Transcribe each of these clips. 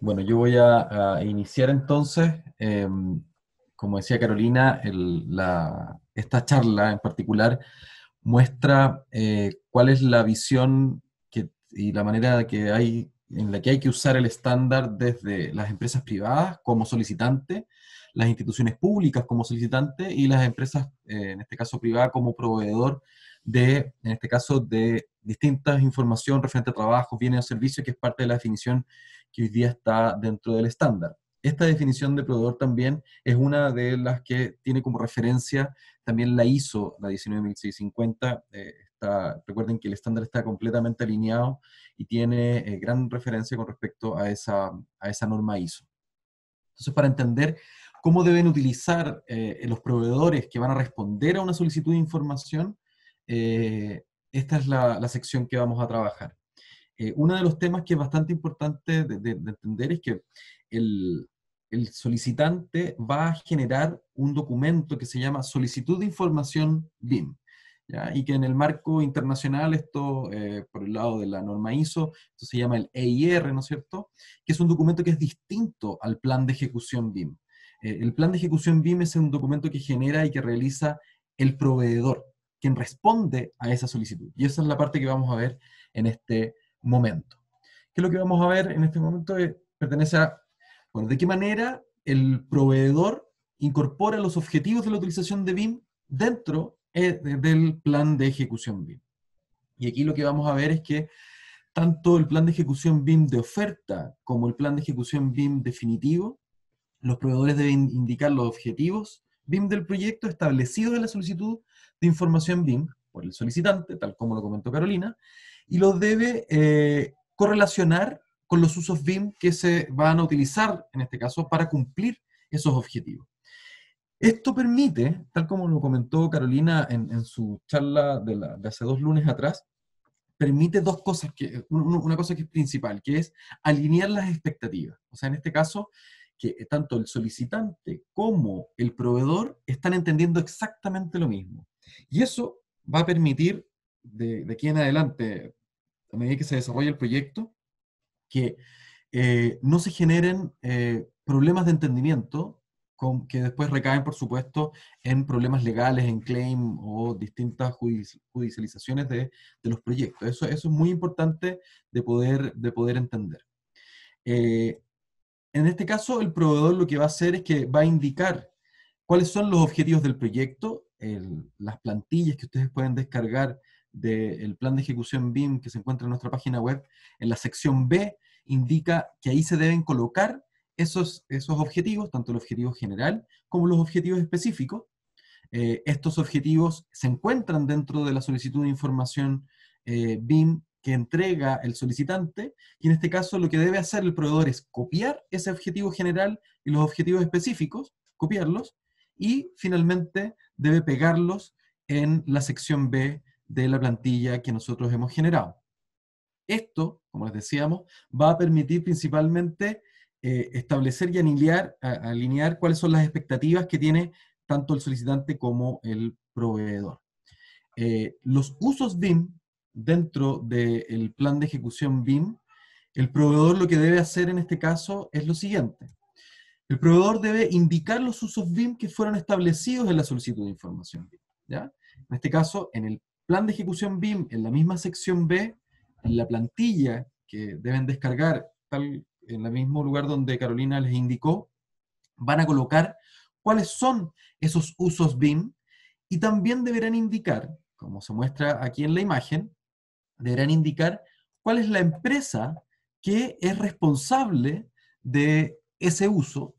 Bueno, yo voy a, iniciar entonces, em, como decía Carolina, esta charla en particular muestra eh, cuál es la visión y la manera en la que hay que usar el estándar desde las empresas privadas como solicitante, las instituciones públicas como solicitante y las empresas, eh, en este caso privada, como proveedor de, en este caso, de distintas información referente a trabajos, bienes o servicios, que es parte de la definición que hoy día está dentro del estándar. Esta definición de proveedor también es una de las que tiene como referencia también la ISO, la 19650. Eh, recuerden que el estándar está completamente alineado y tiene eh, gran referencia con respecto a esa, a esa norma ISO. Entonces, para entender cómo deben utilizar eh, los proveedores que van a responder a una solicitud de información, esta es la sección que vamos a trabajar. Eh, uno de los temas que es bastante importante de, entender es que el, solicitante va a generar un documento que se llama solicitud de información BIM. Y que en el marco internacional, esto eh, por el lado de la norma ISO, esto se llama el EIR, ¿no es cierto? Que es un documento que es distinto al plan de ejecución BIM. Eh, el plan de ejecución BIM es un documento que genera y que realiza el proveedor, quien responde a esa solicitud. Y esa es la parte que vamos a ver en este momento. Que lo que vamos a ver en este momento eh, pertenece a, bueno, de qué manera el proveedor incorpora los objetivos de la utilización de BIM dentro eh, del plan de ejecución BIM. Y aquí lo que vamos a ver es que tanto el plan de ejecución BIM de oferta como el plan de ejecución BIM definitivo, los proveedores deben indicar los objetivos BIM del proyecto establecidos en la solicitud de información BIM por el solicitante, tal como lo comentó Carolina, y los debe eh, correlacionar con los usos BIM que se van a utilizar, en este caso, para cumplir esos objetivos. Esto permite, tal como lo comentó Carolina en, su charla de, hace dos lunes atrás, permite dos cosas, que, una cosa que es principal, que es alinear las expectativas. O sea, en este caso, que tanto el solicitante como el proveedor están entendiendo exactamente lo mismo. Y eso va a permitir, de aquí en adelante, a medida que se desarrolla el proyecto, que eh, no se generen eh, problemas de entendimiento con, que después recaen, por supuesto, en problemas legales, en claim o distintas judicializaciones de, los proyectos. Eso, es muy importante de poder, entender. Eh, en este caso, el proveedor lo que va a hacer es que va a indicar cuáles son los objetivos del proyecto, las plantillas que ustedes pueden descargar del plan de ejecución BIM que se encuentra en nuestra página web, en la sección B indica que ahí se deben colocar esos, esos objetivos, tanto el objetivo general como los objetivos específicos. Eh, estos objetivos se encuentran dentro de la solicitud de información eh, BIM que entrega el solicitante, y en este caso lo que debe hacer el proveedor es copiar ese objetivo general y los objetivos específicos, copiarlos, y finalmente debe pegarlos en la sección B de la plantilla que nosotros hemos generado. Esto, como les decíamos, va a permitir principalmente eh, establecer y alinear, alinear cuáles son las expectativas que tiene tanto el solicitante como el proveedor. Eh, los usos BIM dentro del plan de ejecución BIM, el proveedor lo que debe hacer en este caso es lo siguiente. El proveedor debe indicar los usos BIM que fueron establecidos en la solicitud de información ¿ya? En este caso, en el plan de ejecución BIM en la misma sección B, en la plantilla que deben descargar, tal, en el mismo lugar donde Carolina les indicó, van a colocar cuáles son esos usos BIM y también deberán indicar, como se muestra aquí en la imagen, deberán indicar cuál es la empresa que es responsable de ese uso,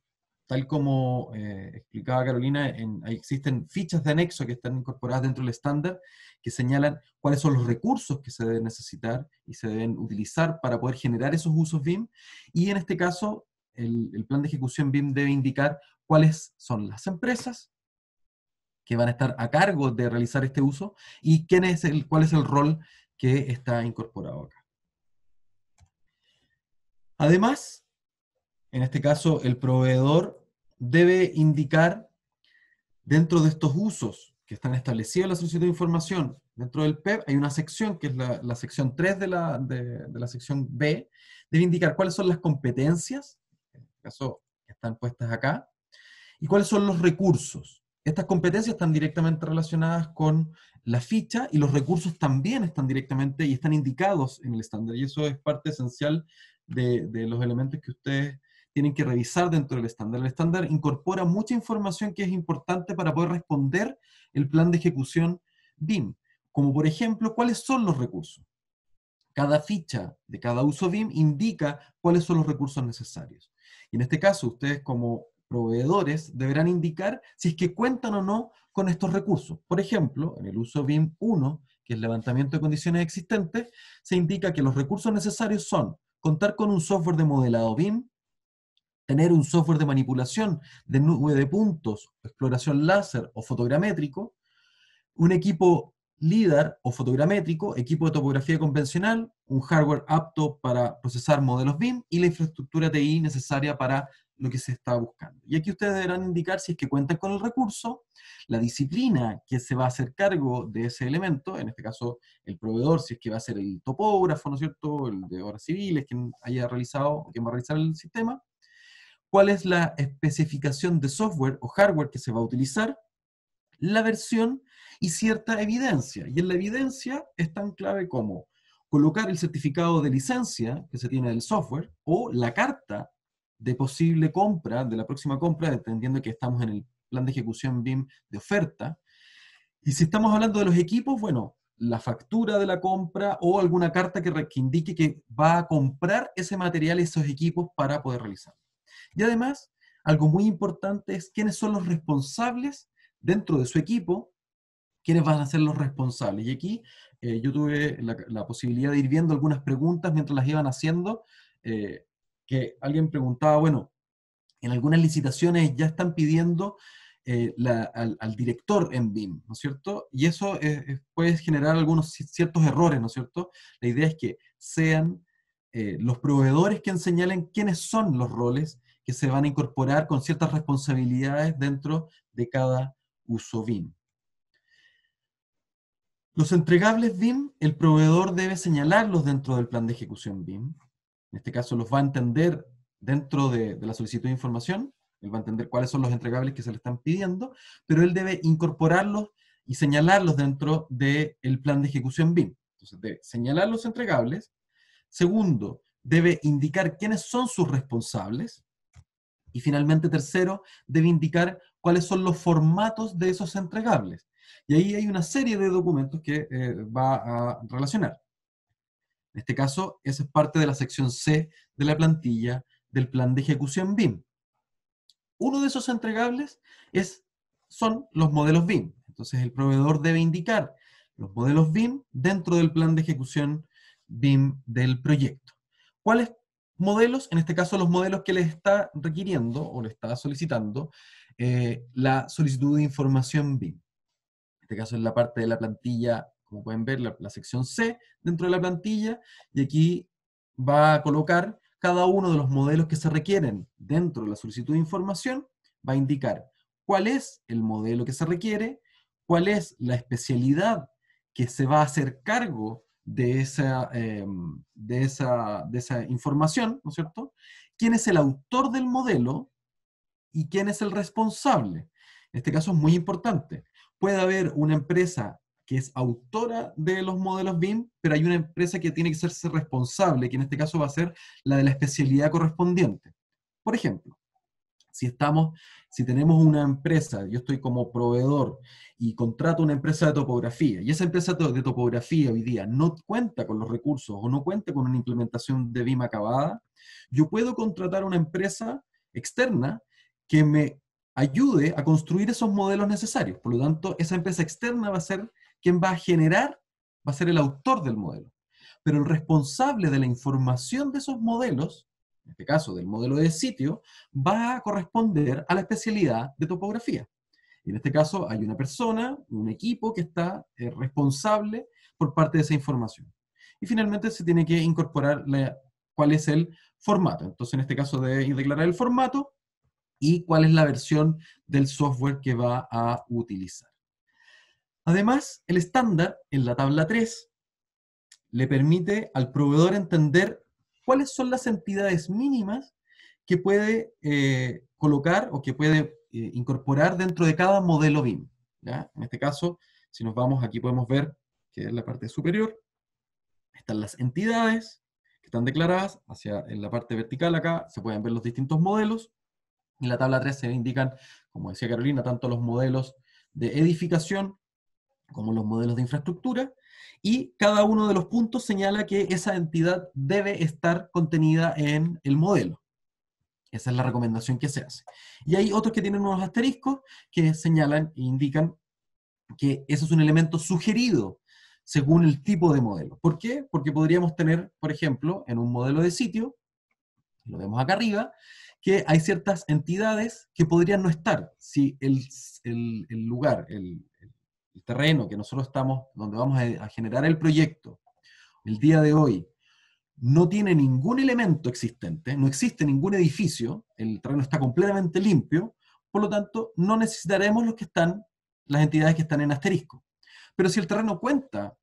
tal como eh, explicaba Carolina, existen fichas de anexo que están incorporadas dentro del estándar, que señalan cuáles son los recursos que se deben necesitar y se deben utilizar para poder generar esos usos BIM. Y en este caso, el, plan de ejecución BIM debe indicar cuáles son las empresas que van a estar a cargo de realizar este uso y quién es cuál es el rol que está incorporado acá. Además, en este caso, el proveedor debe indicar dentro de estos usos que están establecidas en la solicitud de información dentro del PEP, e hay una sección que es la, sección 3 de la, de, la, sección B, debe indicar cuáles son las competencias, en este caso que están puestas acá, y cuáles son los recursos. Estas competencias están directamente relacionadas con la ficha y los recursos también están directamente y están indicados en el estándar. Y eso es parte esencial de, de los elementos que ustedes tienen que revisar dentro del estándar. El estándar incorpora mucha información que es importante para poder responder el plan de ejecución BIM, como por ejemplo cuáles son los recursos. Cada ficha de cada uso BIM indica cuáles son los recursos necesarios. Y en este caso, ustedes como proveedores deberán indicar si es que cuentan o no con estos recursos. Por ejemplo, en el uso BIM 1, que es levantamiento de condiciones existentes, se indica que los recursos necesarios son contar con un software de modelado BIM, tener un software de manipulación de nube de puntos, exploración láser o fotogramétrico, un equipo LIDAR o fotogramétrico, equipo de topografía convencional, un hardware apto para procesar modelos BIM y la infraestructura TI necesaria para lo que se está buscando. Y aquí ustedes deberán indicar si es que cuentan con el recurso, la disciplina que se va a hacer cargo de ese elemento, en este caso el proveedor, si es que va a ser el topógrafo, ¿no es cierto?, el de obras civiles, quien haya realizado quien va a realizar el sistema, cuál es la especificación de software o hardware que se va a utilizar, la versión y cierta evidencia. Y en la evidencia es tan clave como colocar el certificado de licencia que se tiene del software o la carta de posible compra, de la próxima compra, entendiendo que estamos en el plan de ejecución BIM de oferta. Y si estamos hablando de los equipos, bueno, la factura de la compra o alguna carta que, indique que va a comprar ese material, esos equipos para poder realizarlo. Y además, algo muy importante es quiénes son los responsables dentro de su equipo, quiénes van a ser los responsables. Y aquí eh, yo tuve la, posibilidad de ir viendo algunas preguntas mientras las iban haciendo, eh, que alguien preguntaba, bueno, en algunas licitaciones ya están pidiendo eh, al, director en BIM, ¿no es cierto? Y eso puede generar algunos ciertos errores, ¿no es cierto? La idea es que sean los proveedores que señalen quiénes son los roles que se van a incorporar con ciertas responsabilidades dentro de cada uso BIM. Los entregables BIM, el proveedor debe señalarlos dentro del plan de ejecución BIM. En este caso los va a entender dentro de, la solicitud de información, él va a entender cuáles son los entregables que se le están pidiendo, pero él debe incorporarlos y señalarlos dentro del plan de ejecución BIM. Entonces, debe señalar los entregables. Segundo, debe indicar quiénes son sus responsables. Y finalmente, tercero, debe indicar cuáles son los formatos de esos entregables. Y ahí hay una serie de documentos que eh, va a relacionar. En este caso, esa es parte de la sección C de la plantilla del plan de ejecución BIM. Uno de esos entregables es, son los modelos BIM. Entonces, el proveedor debe indicar los modelos BIM dentro del plan de ejecución BIM del proyecto. ¿Cuáles modelos, en este caso los modelos que le está requiriendo o le está solicitando eh, la solicitud de información BIM. En este caso es la parte de la plantilla, como pueden ver, la, la sección C dentro de la plantilla, y aquí va a colocar cada uno de los modelos que se requieren dentro de la solicitud de información, va a indicar cuál es el modelo que se requiere, cuál es la especialidad que se va a hacer cargo de esa, em, de de esa información, ¿no es cierto? ¿Quién es el autor del modelo y quién es el responsable? En Este caso es muy importante. Puede haber una empresa que es autora de los modelos BIM, pero hay una empresa que tiene que ser responsable, que en este caso va a ser la de la especialidad correspondiente. Por ejemplo, si estamos, si tenemos una empresa, yo estoy como proveedor y contrato una empresa de topografía y esa empresa de topografía hoy día no cuenta con los recursos o no cuenta con una implementación de BIM acabada, yo puedo contratar una empresa externa que me ayude a construir esos modelos necesarios. Por lo tanto, esa empresa externa va a ser quien va a generar, va a ser el autor del modelo. Pero el responsable de la información de esos modelos en este caso del modelo de sitio, va a corresponder a la especialidad de topografía. Y en este caso hay una persona, un equipo que está eh, responsable por parte de esa información. Y finalmente se tiene que incorporar cuál es el formato. Entonces en este caso debe declarar el formato y cuál es la versión del software que va a utilizar. Además, el estándar en la tabla 3 le permite al proveedor entender cuáles son las entidades mínimas que puede eh, colocar o que puede eh, incorporar dentro de cada modelo BIM. En este caso, si nos vamos, aquí podemos ver que en la parte superior están las entidades que están declaradas, hacia en la parte vertical acá se pueden ver los distintos modelos, en la tabla 3 se indican, como decía Carolina, tanto los modelos de edificación como los modelos de infraestructura, y cada uno de los puntos señala que esa entidad debe estar contenida en el modelo. Esa es la recomendación que se hace. Y hay otros que tienen unos asteriscos que señalan e indican que ese es un elemento sugerido según el tipo de modelo. ¿Por qué? Porque podríamos tener, por ejemplo, en un modelo de sitio, lo vemos acá arriba, que hay ciertas entidades que podrían no estar si el, el lugar, el, el terreno que nosotros estamos, donde vamos a, generar el proyecto, el día de hoy, no tiene ningún elemento existente, no existe ningún edificio, el terreno está completamente limpio, por lo tanto, no necesitaremos los que están, las entidades que están en asterisco. Pero si el terreno cuenta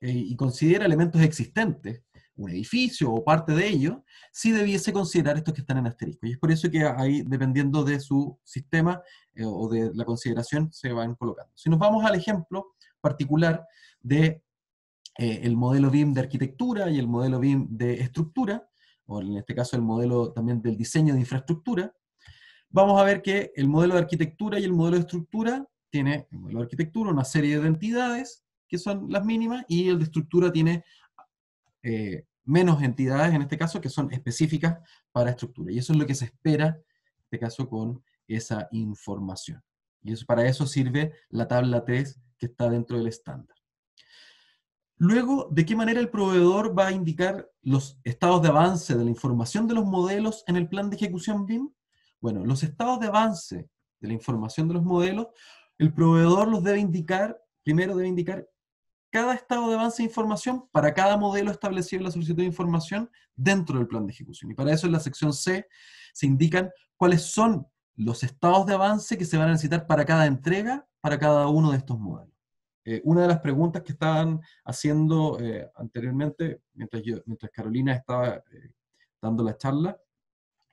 eh, y considera elementos existentes, un edificio o parte de ello, si debiese considerar estos que están en asterisco. Y es por eso que ahí, dependiendo de su sistema eh, o de la consideración, se van colocando. Si nos vamos al ejemplo particular de eh, el modelo BIM de arquitectura y el modelo BIM de estructura, o en este caso el modelo también del diseño de infraestructura, vamos a ver que el modelo de arquitectura y el modelo de estructura tiene, el modelo de arquitectura, una serie de entidades que son las mínimas, y el de estructura tiene eh, menos entidades en este caso que son específicas para estructura. Y eso es lo que se espera, en este caso, con esa información. Y eso, para eso sirve la tabla 3 que está dentro del estándar. Luego, ¿de qué manera el proveedor va a indicar los estados de avance de la información de los modelos en el plan de ejecución BIM? Bueno, los estados de avance de la información de los modelos, el proveedor los debe indicar, primero debe indicar cada estado de avance de información para cada modelo establecido en la solicitud de información dentro del plan de ejecución. Y para eso en la sección C se indican cuáles son los estados de avance que se van a necesitar para cada entrega, para cada uno de estos modelos. Eh, una de las preguntas que estaban haciendo eh, anteriormente, mientras, yo, mientras Carolina estaba eh, dando la charla,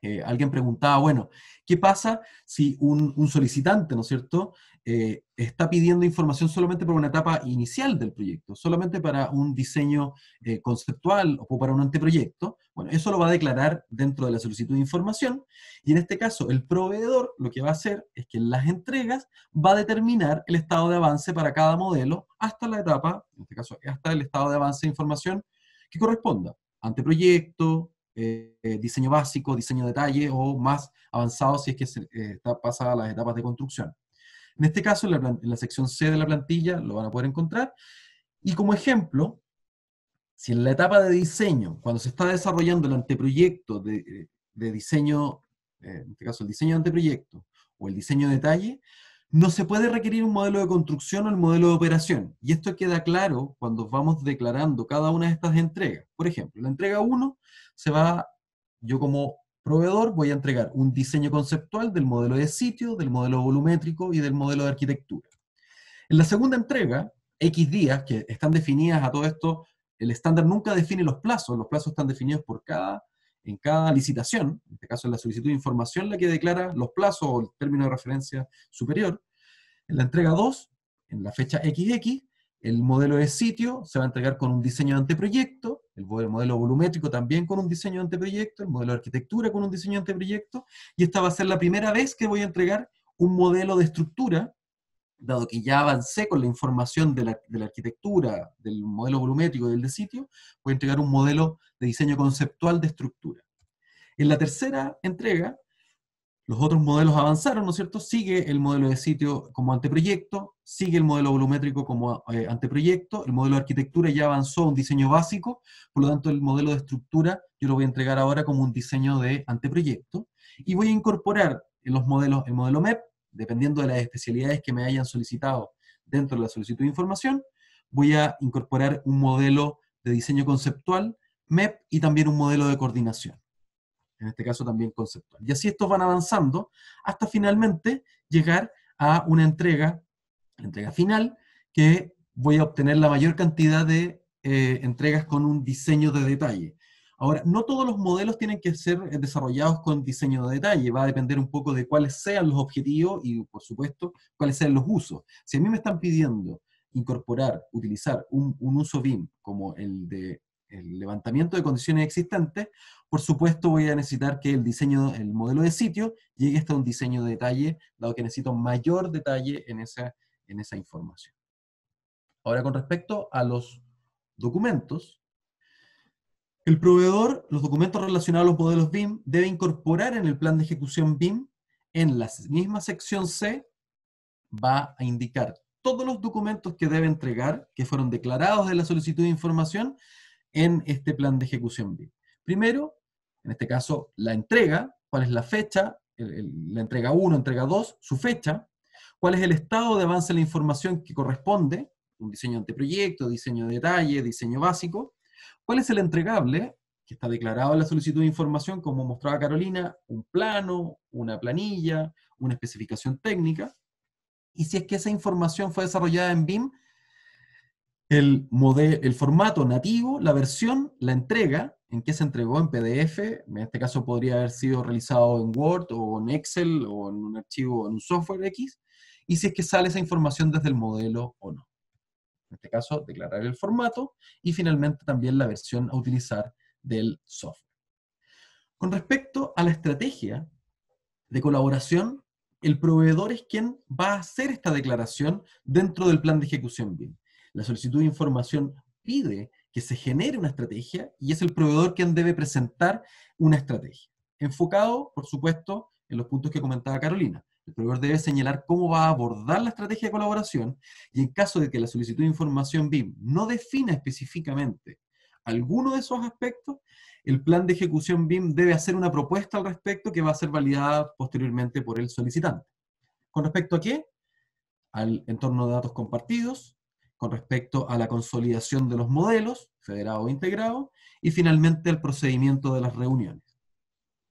eh, alguien preguntaba, bueno, ¿qué pasa si un, solicitante, ¿no es cierto?, eh, está pidiendo información solamente para una etapa inicial del proyecto, solamente para un diseño eh, conceptual o para un anteproyecto. Bueno, eso lo va a declarar dentro de la solicitud de información y en este caso el proveedor lo que va a hacer es que en las entregas va a determinar el estado de avance para cada modelo hasta la etapa, en este caso hasta el estado de avance de información que corresponda, anteproyecto, eh, eh, diseño básico, diseño de detalle o más avanzado si es que eh, está pasada las etapas de construcción. En este caso, en la, sección C de la plantilla lo van a poder encontrar. Y como ejemplo, si en la etapa de diseño, cuando se está desarrollando el anteproyecto de, diseño, en este caso el diseño de anteproyecto o el diseño de detalle, no se puede requerir un modelo de construcción o el modelo de operación. Y esto queda claro cuando vamos declarando cada una de estas entregas. Por ejemplo, la entrega 1 se va, yo como proveedor voy a entregar un diseño conceptual del modelo de sitio, del modelo volumétrico y del modelo de arquitectura. En la segunda entrega, X días, que están definidas a todo esto, el estándar nunca define los plazos, los plazos están definidos por cada en cada licitación, en este caso en la solicitud de información la que declara los plazos o el término de referencia superior, en la entrega 2, en la fecha XX, el modelo de sitio se va a entregar con un diseño de anteproyecto, el modelo volumétrico también con un diseño de anteproyecto, el modelo de arquitectura con un diseño de anteproyecto, y esta va a ser la primera vez que voy a entregar un modelo de estructura dado que ya avancé con la información de la, arquitectura, del modelo volumétrico del de sitio, voy a entregar un modelo de diseño conceptual de estructura. En la tercera entrega, los otros modelos avanzaron, ¿no es cierto? Sigue el modelo de sitio como anteproyecto, sigue el modelo volumétrico como eh, anteproyecto, el modelo de arquitectura ya avanzó un diseño básico, por lo tanto el modelo de estructura yo lo voy a entregar ahora como un diseño de anteproyecto, y voy a incorporar en los modelos, el modelo MEP, dependiendo de las especialidades que me hayan solicitado dentro de la solicitud de información, voy a incorporar un modelo de diseño conceptual, MEP, y también un modelo de coordinación. En este caso también conceptual. Y así estos van avanzando hasta finalmente llegar a una entrega, entrega final, que voy a obtener la mayor cantidad de eh, entregas con un diseño de detalle. Ahora, no todos los modelos tienen que ser eh, desarrollados con diseño de detalle, va a depender un poco de cuáles sean los objetivos y, por supuesto, cuáles sean los usos. Si a mí me están pidiendo incorporar, utilizar un, uso BIM como el de el levantamiento de condiciones existentes, por supuesto voy a necesitar que el diseño, el modelo de sitio llegue hasta un diseño de detalle, dado que necesito mayor detalle en esa información. Ahora, con respecto a los documentos, el proveedor, los documentos relacionados a los modelos BIM, debe incorporar en el plan de ejecución BIM, en la misma sección C, va a indicar todos los documentos que debe entregar, que fueron declarados de la solicitud de información, en este plan de ejecución BIM. Primero, en este caso, la entrega, cuál es la fecha, la entrega 1, entrega 2, su fecha, cuál es el estado de avance de la información que corresponde, un diseño anteproyecto, diseño de detalle, diseño básico, ¿Cuál es el entregable? que está declarado en la solicitud de información, como mostraba Carolina, un plano, una planilla, una especificación técnica. Y si es que esa información fue desarrollada en BIM, el, el formato nativo, la versión, la entrega, en qué se entregó en PDF, en este caso podría haber sido realizado en Word o en Excel o en un archivo, en un software X, y si es que sale esa información desde el modelo o no. En este caso, declarar el formato y finalmente también la versión a utilizar del software. Con respecto a la estrategia de colaboración, el proveedor es quien va a hacer esta declaración dentro del plan de ejecución BIM. La solicitud de información pide que se genere una estrategia y es el proveedor quien debe presentar una estrategia. Enfocado, por supuesto, en los puntos que comentaba Carolina. El proveedor debe señalar cómo va a abordar la estrategia de colaboración y en caso de que la solicitud de información BIM no defina específicamente alguno de esos aspectos, el plan de ejecución BIM debe hacer una propuesta al respecto que va a ser validada posteriormente por el solicitante. ¿Con respecto a qué? Al entorno de datos compartidos, con respecto a la consolidación de los modelos, federado o integrado, y finalmente al procedimiento de las reuniones.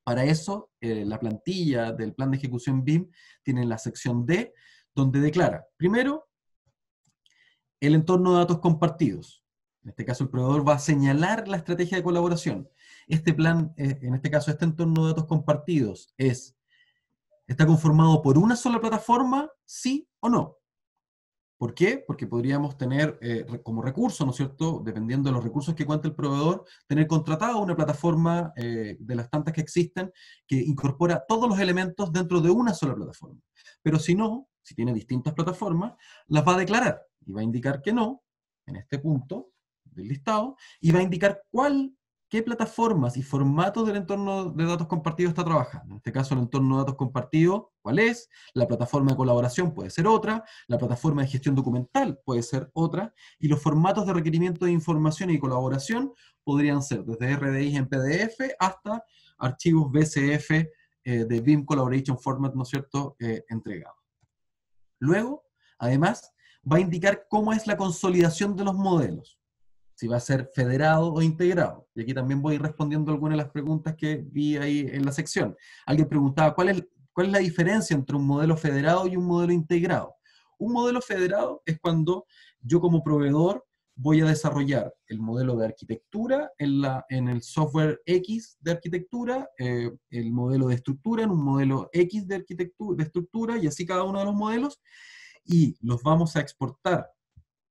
Para eso, eh, la plantilla del plan de ejecución BIM tiene la sección D, donde declara, primero, el entorno de datos compartidos. En este caso, el proveedor va a señalar la estrategia de colaboración. Este plan, eh, en este caso, este entorno de datos compartidos es, ¿está conformado por una sola plataforma? Sí o no. ¿Por qué? Porque podríamos tener eh, como recurso, ¿no es cierto?, dependiendo de los recursos que cuente el proveedor, tener contratado una plataforma eh, de las tantas que existen que incorpora todos los elementos dentro de una sola plataforma. Pero si no, si tiene distintas plataformas, las va a declarar y va a indicar que no, en este punto del listado, y va a indicar cuál qué plataformas y formatos del entorno de datos compartidos está trabajando. En este caso, el entorno de datos compartidos, ¿cuál es? La plataforma de colaboración puede ser otra, la plataforma de gestión documental puede ser otra, y los formatos de requerimiento de información y colaboración podrían ser desde RDI en PDF hasta archivos BCF eh, de BIM Collaboration Format, ¿no es cierto?, eh, entregados. Luego, además, va a indicar cómo es la consolidación de los modelos si va a ser federado o integrado. Y aquí también voy respondiendo algunas de las preguntas que vi ahí en la sección. Alguien preguntaba, ¿cuál es, cuál es la diferencia entre un modelo federado y un modelo integrado? Un modelo federado es cuando yo como proveedor voy a desarrollar el modelo de arquitectura en, la, en el software X de arquitectura, eh, el modelo de estructura en un modelo X de, arquitectura, de estructura y así cada uno de los modelos, y los vamos a exportar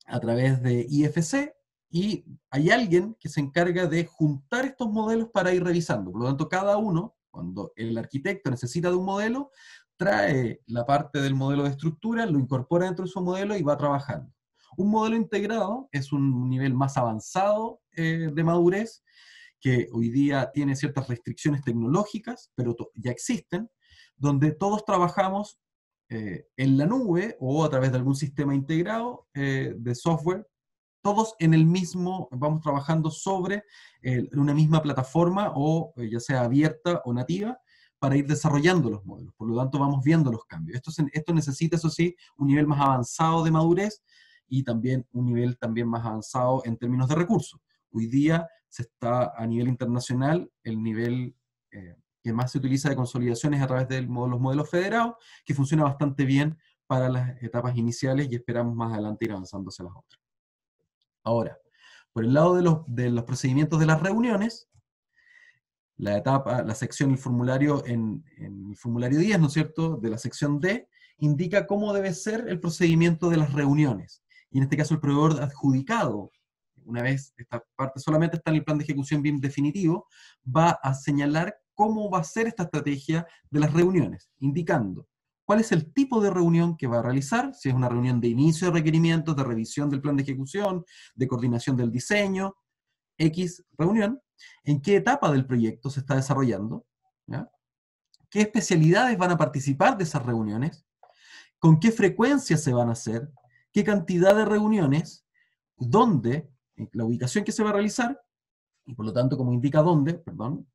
a través de IFC y hay alguien que se encarga de juntar estos modelos para ir revisando. Por lo tanto, cada uno, cuando el arquitecto necesita de un modelo, trae la parte del modelo de estructura, lo incorpora dentro de su modelo y va trabajando. Un modelo integrado es un nivel más avanzado eh, de madurez, que hoy día tiene ciertas restricciones tecnológicas, pero ya existen, donde todos trabajamos eh, en la nube o a través de algún sistema integrado eh, de software todos en el mismo, vamos trabajando sobre eh, una misma plataforma o eh, ya sea abierta o nativa para ir desarrollando los modelos. Por lo tanto, vamos viendo los cambios. Esto, necesita, eso sí, un nivel más avanzado de madurez y también un nivel también más avanzado en términos de recursos. Hoy día se está a nivel internacional, el nivel eh, que más se utiliza de consolidaciones a través de los modelos federados, que funciona bastante bien para las etapas iniciales y esperamos más adelante ir avanzando hacia las otras. Ahora, por el lado de los, procedimientos de las reuniones, la etapa, la sección, el formulario en, en, el formulario 10, ¿no es cierto?, de la sección D, indica cómo debe ser el procedimiento de las reuniones. Y en este caso el proveedor adjudicado, una vez esta parte solamente está en el plan de ejecución bien definitivo, va a señalar cómo va a ser esta estrategia de las reuniones, indicando cuál es el tipo de reunión que va a realizar, si es una reunión de inicio de requerimientos, de revisión del plan de ejecución, de coordinación del diseño, X reunión, en qué etapa del proyecto se está desarrollando, qué especialidades van a participar de esas reuniones, con qué frecuencia se van a hacer, qué cantidad de reuniones, dónde, eh, la ubicación que se va a realizar, y por lo tanto, como indica dónde, perdón,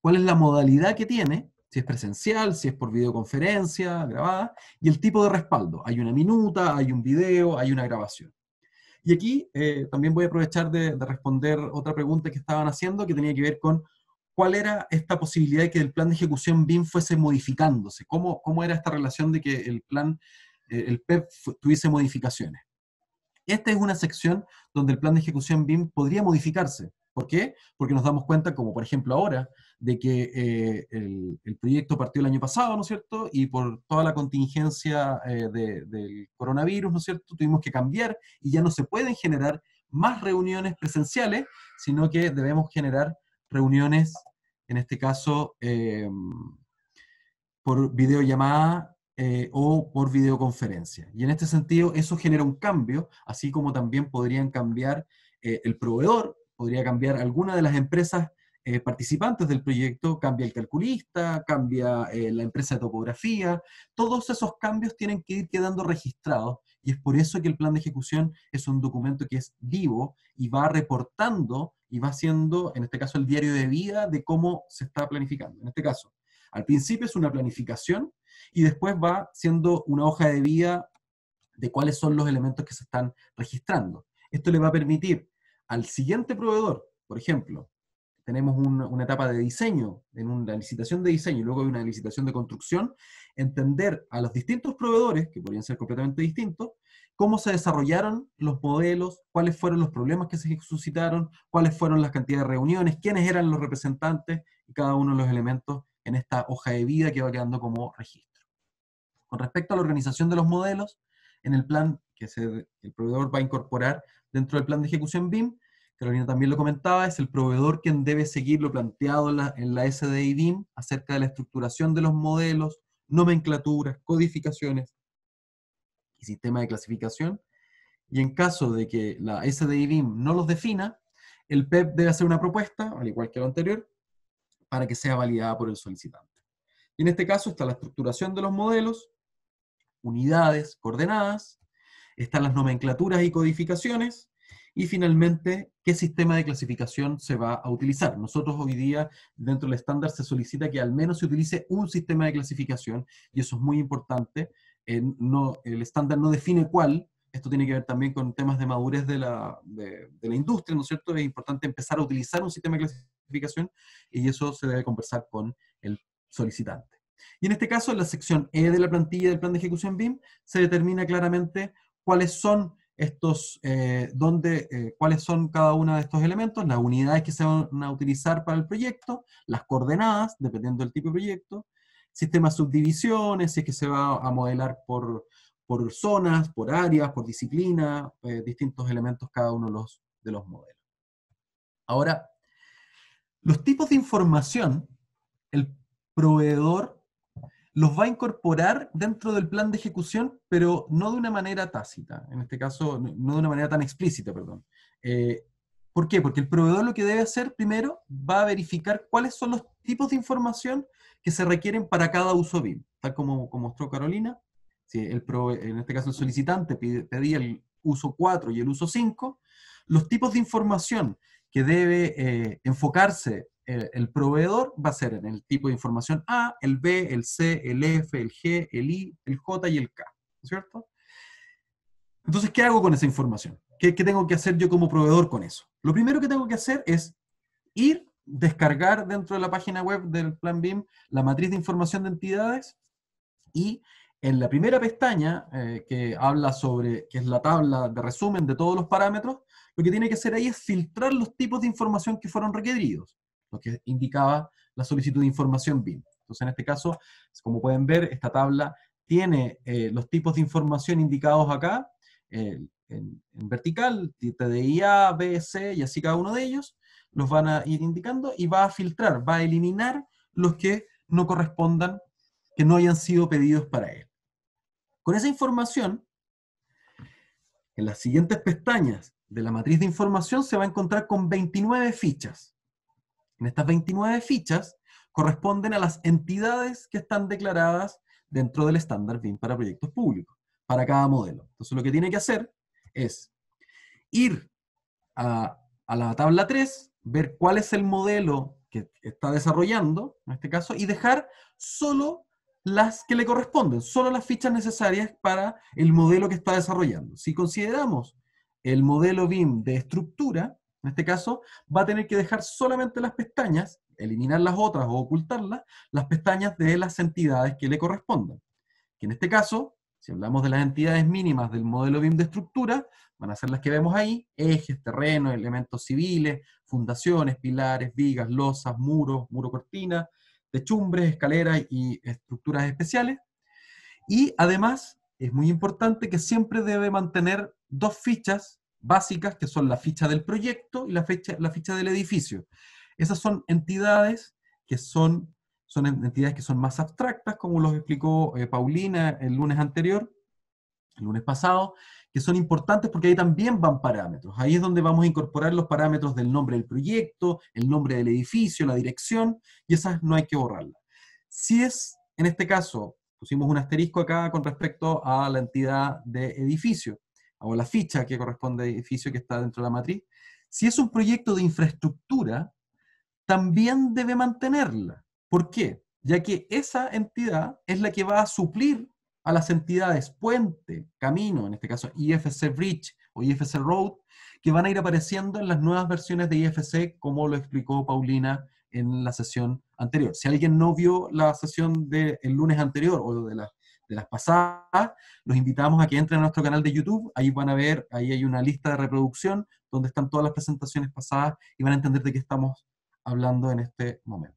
cuál es la modalidad que tiene, si es presencial, si es por videoconferencia grabada, y el tipo de respaldo. Hay una minuta, hay un video, hay una grabación. Y aquí eh, también voy a aprovechar de, responder otra pregunta que estaban haciendo que tenía que ver con cuál era esta posibilidad de que el plan de ejecución BIM fuese modificándose, cómo, cómo era esta relación de que el plan, eh, el PEP tuviese modificaciones. Esta es una sección donde el plan de ejecución BIM podría modificarse. ¿Por qué? Porque nos damos cuenta, como por ejemplo ahora, de que eh, el, proyecto partió el año pasado, ¿no es cierto? Y por toda la contingencia eh, del coronavirus, ¿no es cierto? Tuvimos que cambiar y ya no se pueden generar más reuniones presenciales, sino que debemos generar reuniones, en este caso, eh, por videollamada o por videoconferencia. Y en este sentido, eso genera un cambio, así como también podrían cambiar el proveedor, podría cambiar alguna de las empresas eh, participantes del proyecto, cambia el calculista, cambia eh, la empresa de topografía, todos esos cambios tienen que ir quedando registrados y es por eso que el plan de ejecución es un documento que es vivo y va reportando y va siendo en este caso, el diario de vida de cómo se está planificando. En este caso, al principio es una planificación y después va siendo una hoja de vida de cuáles son los elementos que se están registrando. Esto le va a permitir al siguiente proveedor, por ejemplo, tenemos una etapa de diseño, en una licitación de diseño y luego de una licitación de construcción, entender a los distintos proveedores, que podrían ser completamente distintos, cómo se desarrollaron los modelos, cuáles fueron los problemas que se suscitaron, cuáles fueron las cantidades de reuniones, quiénes eran los representantes y cada uno de los elementos en esta hoja de vida que va quedando como registro. Con respecto a la organización de los modelos, en el plan que el proveedor va a incorporar dentro del plan de ejecución BIM, Carolina también lo comentaba, es el proveedor quien debe seguir lo planteado en la, SDI acerca de la estructuración de los modelos, nomenclaturas, codificaciones y sistema de clasificación. Y en caso de que la SDI BIM no los defina, el PEP e debe hacer una propuesta, al igual que lo anterior, para que sea validada por el solicitante. Y en este caso está la estructuración de los modelos, unidades, coordenadas, están las nomenclaturas y codificaciones, y finalmente, ¿qué sistema de clasificación se va a utilizar? Nosotros hoy día, dentro del estándar, se solicita que al menos se utilice un sistema de clasificación, y eso es muy importante. Eh, el estándar no define cuál, esto tiene que ver también con temas de madurez de la, de la industria, ¿no es cierto? Es importante empezar a utilizar un sistema de clasificación y eso se debe conversar con el solicitante. Y en este caso, en la sección E de la plantilla del plan de ejecución BIM, se determina claramente cuáles son estos, eh, eh, cuáles son cada uno de estos elementos, las unidades que se van a utilizar para el proyecto, las coordenadas, dependiendo del tipo de proyecto, sistemas subdivisiones, si es que se va a modelar por, por zonas, por áreas, por disciplina, eh, distintos elementos cada uno los, de los modelos. Ahora, los tipos de información, el proveedor los va a incorporar dentro del plan de ejecución, pero no de una manera tácita, en este caso, no de una manera tan explícita, perdón. Eh, ¿Por qué? Porque el proveedor lo que debe hacer primero va a verificar cuáles son los tipos de información que se requieren para cada uso BIM, tal como, como mostró Carolina. Si el en este caso el solicitante pedía el uso 4 y el uso 5, los tipos de información que debe eh, enfocarse el proveedor va a ser en el tipo de información A, el B, el C, el F, el G, el I, el J y el K, ¿cierto? Entonces, ¿qué hago con esa información? ¿Qué, tengo que hacer yo como proveedor con eso? Lo primero que tengo que hacer es ir, descargar dentro de la página web del Plan BIM la matriz de información de entidades y en la primera pestaña, eh, que habla sobre, que es la tabla de resumen de todos los parámetros, lo que tiene que hacer ahí es filtrar los tipos de información que fueron requeridos lo que indicaba la solicitud de información BIM. Entonces, en este caso, como pueden ver, esta tabla tiene eh, los tipos de información indicados acá, eh, en, en, vertical, B, C, y así cada uno de ellos, los van a ir indicando y va a filtrar, va a eliminar los que no correspondan, que no hayan sido pedidos para él. Con esa información, en las siguientes pestañas de la matriz de información se va a encontrar con 29 fichas. En estas 29 fichas corresponden a las entidades que están declaradas dentro del estándar BIM para proyectos públicos, para cada modelo. Entonces lo que tiene que hacer es ir a, la tabla 3, ver cuál es el modelo que está desarrollando, en este caso, y dejar solo las que le corresponden, solo las fichas necesarias para el modelo que está desarrollando. Si consideramos el modelo BIM de estructura, en este caso, va a tener que dejar solamente las pestañas, eliminar las otras o ocultarlas, las pestañas de las entidades que le correspondan. Que en este caso, si hablamos de las entidades mínimas del modelo BIM de estructura, van a ser las que vemos ahí, ejes, terrenos, elementos civiles, fundaciones, pilares, vigas, losas, muros, muro cortina, techumbres, escaleras y estructuras especiales. Y además, es muy importante que siempre debe mantener dos fichas básicas, que son la ficha del proyecto y la fecha la ficha del edificio. Esas son entidades que son, son entidades que son más abstractas, como los explicó eh, Paulina el lunes anterior, el lunes pasado, que son importantes porque ahí también van parámetros. Ahí es donde vamos a incorporar los parámetros del nombre del proyecto, el nombre del edificio, la dirección, y esas no hay que borrarlas. Si es, en este caso, pusimos un asterisco acá con respecto a la entidad de edificio, o la ficha que corresponde al edificio que está dentro de la matriz, si es un proyecto de infraestructura, también debe mantenerla. ¿Por qué? Ya que esa entidad es la que va a suplir a las entidades puente, camino, en este caso IFC Bridge o IFC Road, que van a ir apareciendo en las nuevas versiones de IFC, como lo explicó Paulina en la sesión anterior. Si alguien no vio la sesión del lunes anterior o de la las pasadas, los invitamos a que entren a nuestro canal de YouTube, ahí van a ver, ahí hay una lista de reproducción donde están todas las presentaciones pasadas y van a entender de qué estamos hablando en este momento.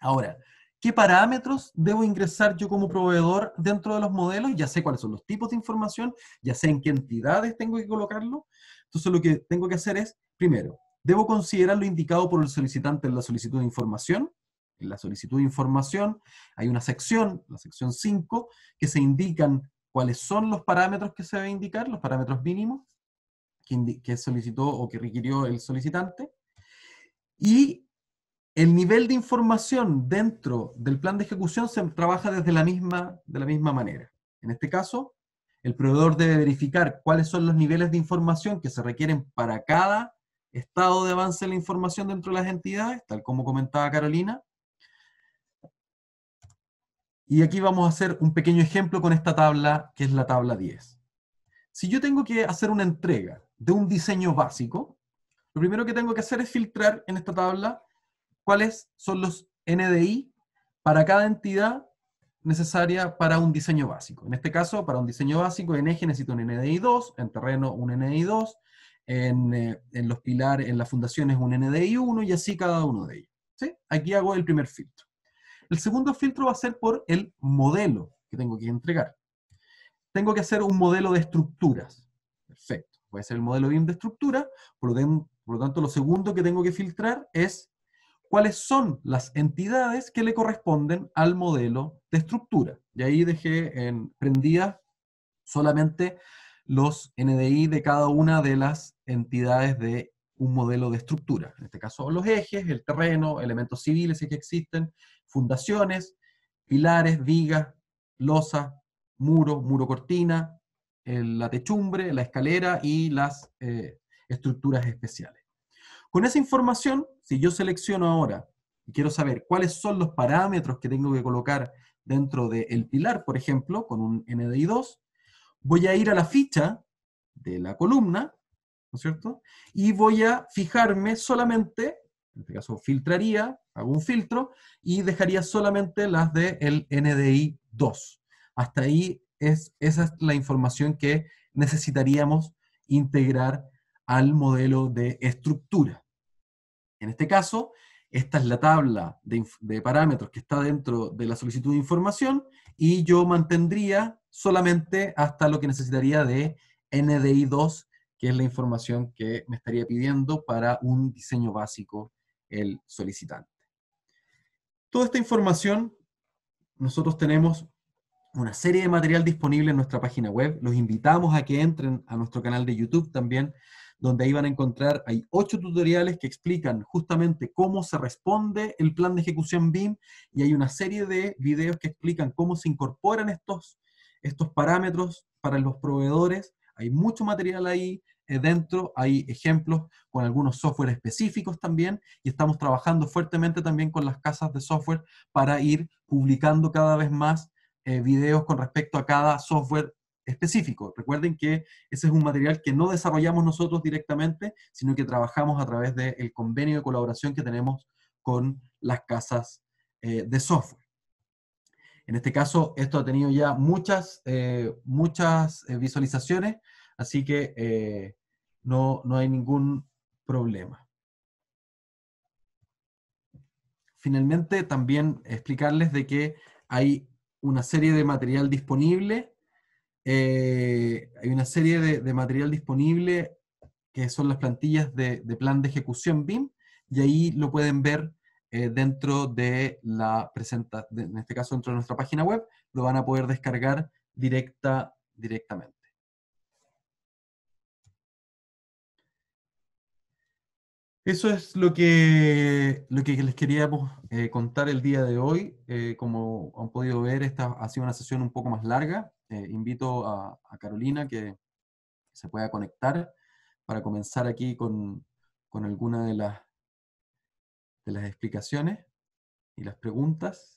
Ahora, ¿qué parámetros debo ingresar yo como proveedor dentro de los modelos? Ya sé cuáles son los tipos de información, ya sé en qué entidades tengo que colocarlo. Entonces lo que tengo que hacer es, primero, debo considerar lo indicado por el solicitante en la solicitud de información, en la solicitud de información hay una sección, la sección 5, que se indican cuáles son los parámetros que se deben indicar, los parámetros mínimos que, que solicitó o que requirió el solicitante. Y el nivel de información dentro del plan de ejecución se trabaja desde la misma, de la misma manera. En este caso, el proveedor debe verificar cuáles son los niveles de información que se requieren para cada estado de avance de la información dentro de las entidades, tal como comentaba Carolina, y aquí vamos a hacer un pequeño ejemplo con esta tabla, que es la tabla 10. Si yo tengo que hacer una entrega de un diseño básico, lo primero que tengo que hacer es filtrar en esta tabla cuáles son los NDI para cada entidad necesaria para un diseño básico. En este caso, para un diseño básico, en eje necesito un NDI 2, en terreno un NDI 2, eh, en, los pilares, en las fundaciones un NDI 1 y así cada uno de ellos. Aquí hago el primer filtro. El segundo filtro va a ser por el modelo que tengo que entregar. Tengo que hacer un modelo de estructuras. Perfecto. Voy a hacer el modelo BIM de estructura. Por lo, tanto, lo segundo que tengo que filtrar es cuáles son las entidades que le corresponden al modelo de estructura. Y ahí dejé en, prendidas solamente los NDI de cada una de las entidades de un modelo de estructura. En este caso, los ejes, el terreno, elementos civiles que existen, fundaciones, pilares, vigas, losa, muro, muro cortina, la techumbre, la escalera y las eh, estructuras especiales. Con esa información, si yo selecciono ahora y quiero saber cuáles son los parámetros que tengo que colocar dentro del pilar, por ejemplo, con un NDI2, voy a ir a la ficha de la columna, ¿no es cierto? Y voy a fijarme solamente en este caso filtraría, hago un filtro, y dejaría solamente las del NDI 2. Hasta ahí es, esa es la información que necesitaríamos integrar al modelo de estructura. En este caso, esta es la tabla de, de, parámetros que está dentro de la solicitud de información y yo mantendría solamente hasta lo que necesitaría de NDI2, que es la información que me estaría pidiendo para un diseño básico el solicitante. Toda esta información, nosotros tenemos una serie de material disponible en nuestra página web. Los invitamos a que entren a nuestro canal de YouTube también, donde ahí van a encontrar, hay ocho tutoriales que explican justamente cómo se responde el plan de ejecución BIM y hay una serie de videos que explican cómo se incorporan estos, estos parámetros para los proveedores. Hay mucho material ahí, eh, dentro, hay ejemplos con algunos software específicos también, y estamos trabajando fuertemente también con las casas de software para ir publicando cada vez más eh, videos con respecto a cada software específico. Recuerden que ese es un material que no desarrollamos nosotros directamente, sino que trabajamos a través del convenio de colaboración que tenemos con las casas eh, de software. En este caso, esto ha tenido ya muchas, muchas visualizaciones. Así que eh, no, hay ningún problema. Finalmente, también explicarles de que hay una serie de material disponible. Eh, hay una serie de, material disponible que son las plantillas de, plan de ejecución BIM y ahí lo pueden ver eh, dentro de la presentación, en este caso dentro de nuestra página web, lo van a poder descargar directa, directamente. Eso es lo que, lo que les queríamos eh, contar el día de hoy. Eh, como han podido ver, esta ha sido una sesión un poco más larga. Eh, invito a, Carolina que se pueda conectar para comenzar aquí con, algunas de las, de las explicaciones y las preguntas.